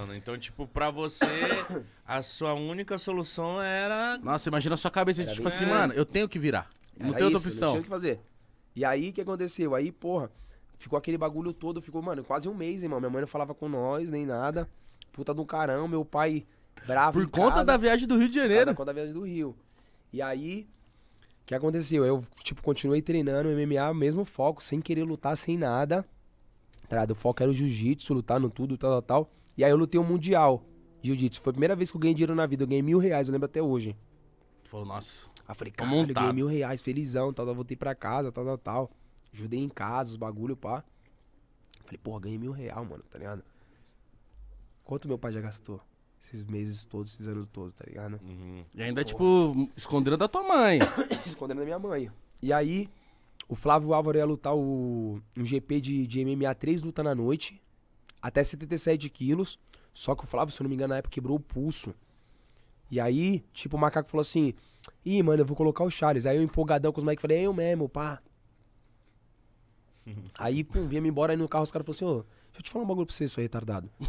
mano. Então, tipo, pra você, a sua única solução era. Nossa, imagina a sua cabeça, Era tipo isso. assim, mano, eu tenho que virar. Não tem outra Não opção. tinha o que fazer. E aí, o que aconteceu? Aí, porra, ficou aquele bagulho todo, ficou, mano, quase um mês, irmão. Minha mãe não falava com nós, nem nada. Puta do caramba, meu pai bravo Por em conta casa, da viagem do Rio de Janeiro. Por conta da viagem do Rio. E aí, o que aconteceu? Eu, tipo, continuei treinando MMA, mesmo foco, sem querer lutar, sem nada. Tá o foco era o jiu-jitsu, lutar no tudo, tal, tal, tal. E aí eu lutei o um Mundial Jiu-Jitsu. Foi a primeira vez que eu ganhei dinheiro na vida. Eu ganhei mil reais, eu lembro até hoje. Tu falou, nossa. Aí falei, tá cara, ganhei mil reais, felizão, tal, tal, voltei pra casa, tal, tal, tal. Ajudei em casa, os bagulho, pá. Falei, porra, ganhei mil reais, mano, tá ligado? Quanto meu pai já gastou? Esses meses todos, esses anos todos, tá ligado? Uhum. E ainda, porra. tipo, escondendo da tua mãe. escondendo da minha mãe. E aí, o Flávio Álvaro ia lutar o, um GP de, de MMA, três lutas na noite até 77 quilos. Só que o Flávio, se eu não me engano, na época quebrou o pulso. E aí, tipo, o macaco falou assim: Ih, mano, eu vou colocar o Charles. Aí eu empolgadão com os moleques falei: É eu mesmo, pá. aí, pum, vinha-me embora. Aí no carro os caras falaram assim: Ô, deixa eu te falar um bagulho pra você, seu retardado. aí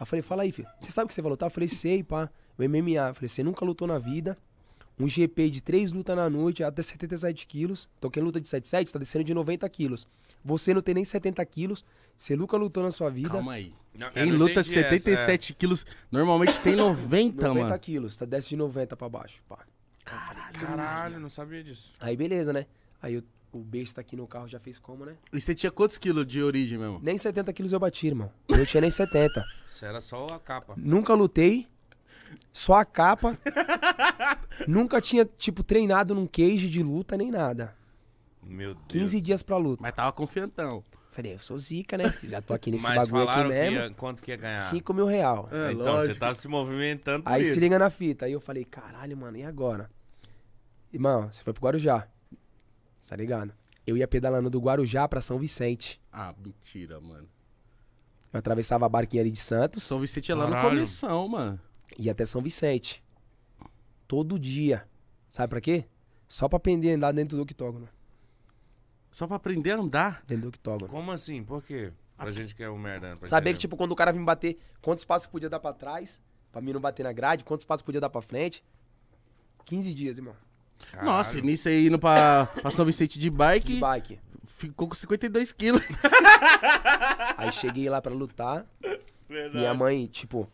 eu falei: Fala aí, filho. Você sabe o que você vai lutar? Tá, eu falei: Sei, pá. O MMA. Eu falei: Você nunca lutou na vida um GP de três lutas na noite até 77 quilos. Então quem luta de 77 está descendo de 90 quilos. Você não tem nem 70 quilos, você nunca lutou na sua vida. Calma aí. quem luta de 77 essa, é. quilos, normalmente tem 90, 90 mano. 90 quilos, tá, desce de 90 pra baixo. Pá. Caralho, Caralho, não sabia disso. Aí beleza, né? Aí eu, o besta aqui no carro já fez como, né? E você tinha quantos quilos de origem irmão? Nem 70 quilos eu bati, irmão. Eu não tinha nem 70. Isso era só a capa. Nunca lutei, só a capa. Nunca tinha, tipo, treinado num cage de luta nem nada. Meu Deus. 15 dias pra luta. Mas tava confiantão. Falei, eu sou zica, né? Já tô aqui nesse Mas bagulho aqui mesmo. ia, quanto que ia ganhar? 5 mil real. É, é então, lógico. você tá tava se movimentando Aí isso. se liga na fita. Aí eu falei, caralho, mano, e agora? Irmão, você foi pro Guarujá. Tá ligado? Eu ia pedalando do Guarujá pra São Vicente. Ah, mentira, mano. Eu atravessava a barquinha ali de Santos. São Vicente é lá Caralho. no começão, mano. Ia até São Vicente. Todo dia. Sabe pra quê? Só pra aprender a andar dentro do octógono. Só pra aprender a andar? Dentro do octógono. Como assim? Por quê? Pra gente que é um merda. Saber que, que, tipo, quando o cara me bater, quantos passos podia dar pra trás, pra mim não bater na grade, quantos passos podia dar pra frente. 15 dias, irmão. Caralho. Nossa, nisso aí indo pra, pra São Vicente de bike. De bike. Ficou com 52 quilos. aí cheguei lá pra lutar. Verdade. Minha mãe, tipo,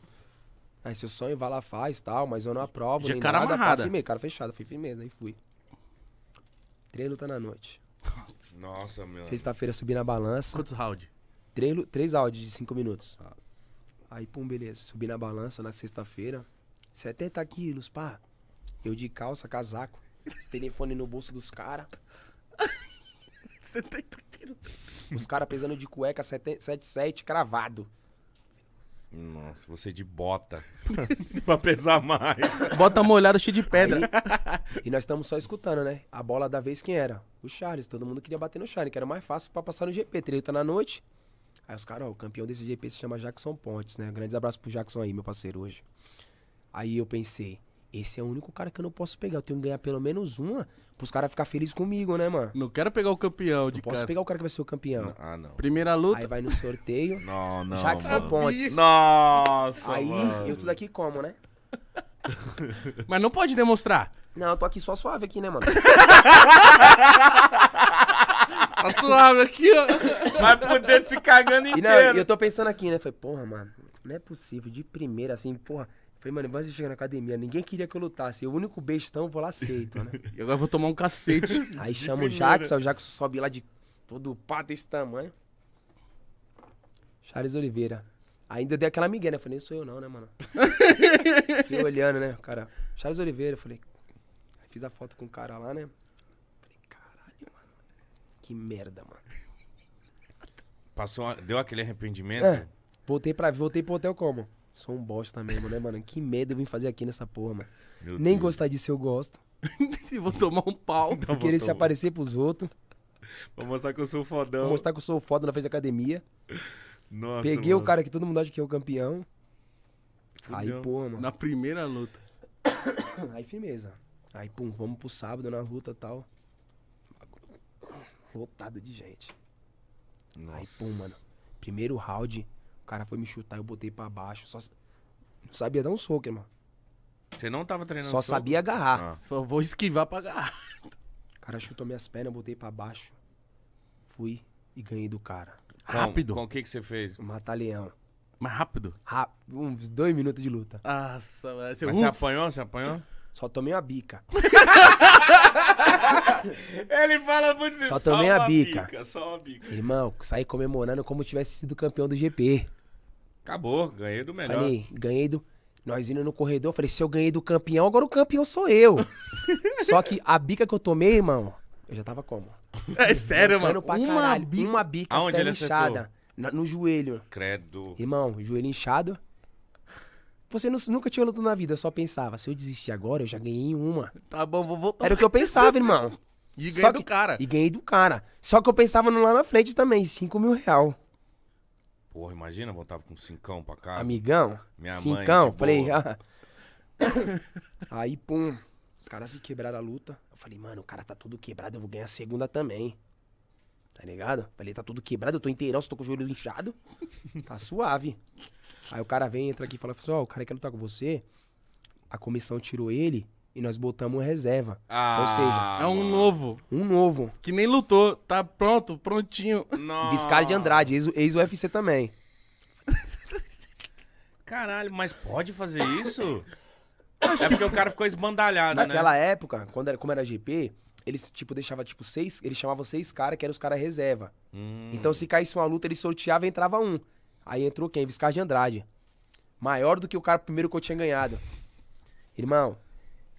Aí seu sonho vai lá, faz tal, mas eu não aprovo. De nem tá cara nada, amarrada. Cara, firmeza, cara fechado, fui firmeza, aí fui. Treino tá na noite. Nossa, meu. Sexta-feira subi na balança. Quantos rounds? Três, três rounds de cinco minutos. Nossa. Aí, pum, beleza. Subi na balança na sexta-feira. 70 quilos, pá. Eu de calça, casaco. telefone no bolso dos caras. 70 quilos. Os caras pesando de cueca 77 cravado. Nossa, você de bota. pra pesar mais. Bota molhado cheio de pedra. Aí, e nós estamos só escutando, né? A bola da vez quem era? O Charles. Todo mundo queria bater no Charles, que era mais fácil para passar no GP. Treta na noite. Aí os caras, ó, o campeão desse GP se chama Jackson Pontes, né? Grandes abraços pro Jackson aí, meu parceiro, hoje. Aí eu pensei, esse é o único cara que eu não posso pegar. Eu tenho que ganhar pelo menos uma pros caras ficar felizes comigo, né, mano? Não quero pegar o campeão não de posso cara. Posso pegar o cara que vai ser o campeão. Não, ah, não. Primeira luta. Aí vai no sorteio. não, não. Jackson mano. Pontes. Nossa. Aí mano. eu tudo aqui como, né? Mas não pode demonstrar. Não, eu tô aqui só suave aqui, né, mano? só suave aqui, ó. Vai por dentro se cagando inteiro. E não, eu tô pensando aqui, né? Falei, porra, mano, não é possível. De primeira, assim, porra. Falei, mano, mas eu chegar na academia, ninguém queria que eu lutasse. Eu, o único bestão, vou lá aceito, né? e agora eu vou tomar um cacete. Aí chama o Jackson, o Jackson sobe lá de todo pato desse tamanho. Charles Oliveira. Ainda dei aquela migué, né? Falei, nem sou eu não, né, mano? Fiquei olhando, né, cara? Charles Oliveira, falei. Fiz a foto com o cara lá, né? Falei, caralho, mano. Que merda, mano. Passou, deu aquele arrependimento? É, voltei pra, voltei pro hotel como? Sou um bosta mesmo, né, mano? Que medo eu vim fazer aqui nessa porra, mano. Meu Nem Deus. gostar disso eu gosto. vou tomar um pau. Não, vou querer se aparecer pros outros. Vou mostrar que eu sou fodão. Vou mostrar que eu sou foda na frente da academia. Nossa, Peguei mano. o cara que todo mundo acha que é o campeão. Fudeu. Aí, pô, mano. Na primeira luta. Aí, firmeza. Aí, pum, vamos pro sábado na luta e tal. Lotado de gente. Nossa. Aí, pum, mano. Primeiro round, cara foi me chutar, eu botei para baixo. Só... Não sabia dar um soco, irmão. Você não tava treinando Só soco? sabia agarrar. Ah. Falou, vou esquivar pra agarrar. O cara chutou minhas pernas, eu botei para baixo. Fui e ganhei do cara. Com, rápido. Com o que que você fez? Matar leão. Mas rápido? Rápido. Uns dois minutos de luta. Nossa, você, mas você apanhou? Você apanhou? Só tomei uma bica. Ele fala muito isso. só tomei só a bica. bica. Só uma bica. Irmão, saí comemorando como tivesse sido campeão do GP. Acabou, ganhei do melhor. Falei, ganhei do. Nós indo no corredor, falei, se eu ganhei do campeão, agora o campeão sou eu. Só que a bica que eu tomei, irmão, eu já tava como? É sério, mano? Pra uma caralho. bica, uma bica Aonde ele inchada. No, no joelho. Credo. Irmão, joelho inchado. Você não, nunca tinha lutado na vida, só pensava, se eu desistir agora, eu já ganhei uma. Tá bom, vou voltar. Era o que eu pensava, irmão. E ganhei que, do cara. E ganhei do cara. Só que eu pensava no lá na frente também, 5 mil real. Porra, imagina, voltava com cincão pra casa. Amigão? Minha cincão, mãe. Falei, ah. Aí, pum. Os caras se quebraram a luta. Eu falei, mano, o cara tá todo quebrado, eu vou ganhar a segunda também. Tá ligado? Falei, tá tudo quebrado, eu tô inteirão, só tô com o joelho inchado. Tá suave. Aí o cara vem, entra aqui e fala assim, ó, oh, o cara quer lutar com você. A comissão tirou ele e nós botamos reserva. Ah, Ou seja, é um mano. novo. Um novo. Que nem lutou, tá pronto, prontinho. Nossa. Viscar de Andrade, ex-UFC ex também. Caralho, mas pode fazer isso? é porque o cara ficou esbandalhado, Naquela né? Naquela época, quando era, como era GP, eles, tipo, deixava tipo, seis... Eles chamavam seis caras, que eram os caras reserva. Hum. Então, se caísse uma luta, ele sorteava e entrava um. Aí entrou quem? Viscar de Andrade. Maior do que o cara primeiro que eu tinha ganhado. Irmão,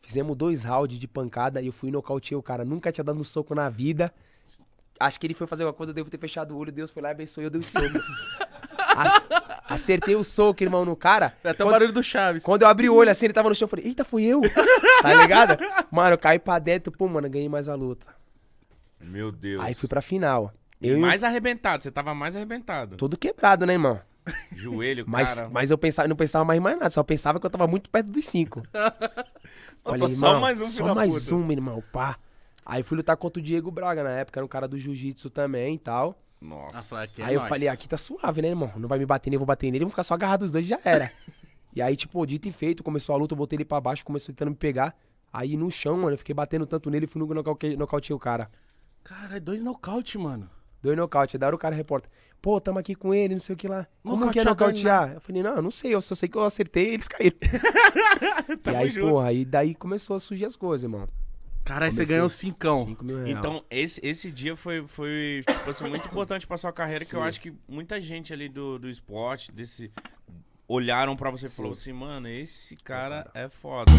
Fizemos dois rounds de pancada e eu fui nocautear o cara. Nunca tinha dado um soco na vida. Acho que ele foi fazer alguma coisa, eu devo ter fechado o olho, Deus foi lá e abençoou, eu dei soco. acertei o soco, irmão, no cara. É até quando, o barulho do Chaves. Quando eu abri o olho assim, ele tava no chão, eu falei, eita, fui eu. tá ligado? Mano, eu caí pra dentro, pô, mano, ganhei mais a luta. Meu Deus. Aí fui pra final. Eu mais arrebentado, você tava mais arrebentado. Todo quebrado, né, irmão? Joelho, mas, cara. Mas eu pensava, não pensava mais em mais nada, só pensava que eu tava muito perto dos cinco. Opa, Falei, só mais um Só mais puta. um, meu irmão, pá. Aí fui lutar contra o Diego Braga na época, era um cara do jiu-jitsu também e tal. Nossa. Ah, é aí eu falei, aqui tá suave, né, irmão? Não vai me bater nem eu vou bater nele, vamos ficar só agarrado os dois já era. e aí, tipo, dito e feito, começou a luta, eu botei ele pra baixo, começou tentando me pegar. Aí no chão, mano, eu fiquei batendo tanto nele, fui no nocaute, nocauteei o cara. Cara, é dois nocaute, mano. Dois nocaute. Daí o cara repórter. Pô, tamo aqui com ele, não sei o que lá. Como que é nocautear? Né? Eu falei, não, eu não sei. Eu só sei que eu acertei eles caíram. e aí, junto. porra, e daí começou a surgir as coisas, mano. Caralho, você ganhou cincão. Cinco mil reais. Então, esse, esse dia foi, foi tipo, assim, muito importante pra sua carreira, Sim. que eu acho que muita gente ali do, do esporte, desse. Olharam pra você e falou assim, mano, esse cara é foda.